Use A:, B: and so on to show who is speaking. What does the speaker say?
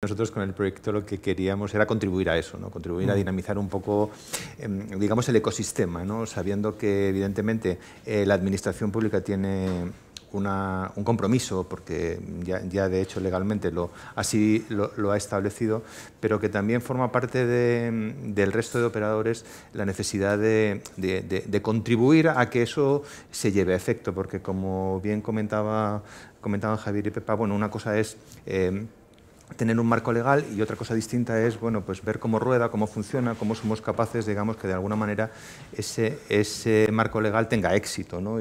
A: Nosotros con el proyecto lo que queríamos era contribuir a eso, ¿no? contribuir a mm. dinamizar un poco, em, digamos, el ecosistema, ¿no? sabiendo que evidentemente eh, la administración pública tiene una, un compromiso, porque ya, de hecho legalmente así lo, ha establecido, pero que también forma parte del resto de operadores la necesidad de, contribuir a que eso se lleve a efecto, porque como bien comentaba, comentaban Javier y Pepa, bueno, una cosa es... Em, tener un marco legal y otra cosa distinta es bueno, pues ver cómo rueda, cómo funciona, cómo somos capaces, digamos, que de alguna manera ese, ese marco legal tenga éxito ¿no?